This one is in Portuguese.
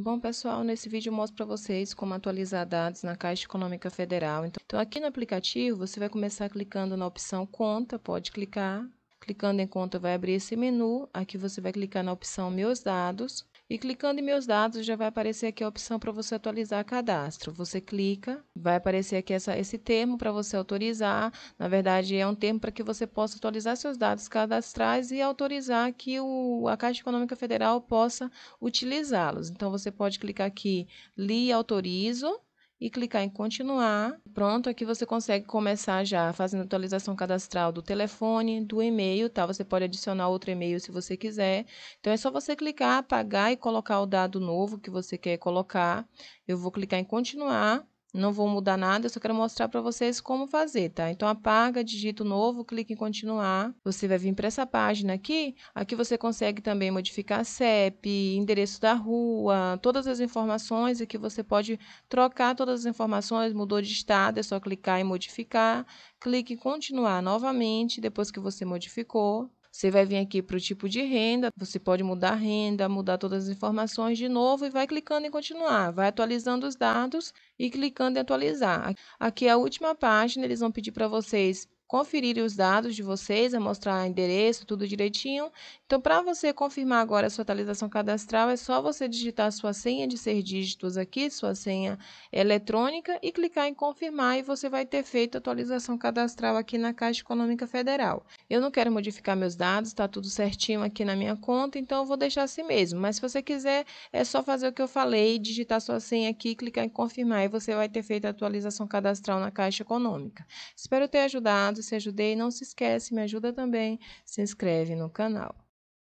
Bom, pessoal, nesse vídeo eu mostro para vocês como atualizar dados na Caixa Econômica Federal. Então, então, aqui no aplicativo, você vai começar clicando na opção Conta, pode clicar. Clicando em Conta, vai abrir esse menu. Aqui você vai clicar na opção Meus Dados. E clicando em meus dados, já vai aparecer aqui a opção para você atualizar cadastro. Você clica, vai aparecer aqui essa, esse termo para você autorizar. Na verdade, é um termo para que você possa atualizar seus dados cadastrais e autorizar que o, a Caixa Econômica Federal possa utilizá-los. Então, você pode clicar aqui, li autorizo e clicar em continuar. Pronto, aqui você consegue começar já fazendo atualização cadastral do telefone, do e-mail, tá? Você pode adicionar outro e-mail se você quiser. Então é só você clicar, apagar e colocar o dado novo que você quer colocar. Eu vou clicar em continuar. Não vou mudar nada, eu só quero mostrar para vocês como fazer, tá? Então, apaga, digita o novo, clique em continuar. Você vai vir para essa página aqui. Aqui você consegue também modificar CEP, endereço da rua, todas as informações. Aqui você pode trocar todas as informações, mudou de estado, é só clicar em modificar. Clique em continuar novamente, depois que você modificou. Você vai vir aqui para o tipo de renda, você pode mudar a renda, mudar todas as informações de novo e vai clicando em continuar. Vai atualizando os dados e clicando em atualizar. Aqui é a última página, eles vão pedir para vocês conferirem os dados de vocês, a mostrar endereço, tudo direitinho. Então, para você confirmar agora a sua atualização cadastral, é só você digitar sua senha de seis dígitos aqui, sua senha eletrônica, e clicar em confirmar e você vai ter feito a atualização cadastral aqui na Caixa Econômica Federal. Eu não quero modificar meus dados, está tudo certinho aqui na minha conta, então eu vou deixar assim mesmo. Mas se você quiser, é só fazer o que eu falei, digitar sua senha aqui, clicar em confirmar e você vai ter feito a atualização cadastral na Caixa Econômica. Espero ter ajudado, se ajudei, não se esquece, me ajuda também, se inscreve no canal.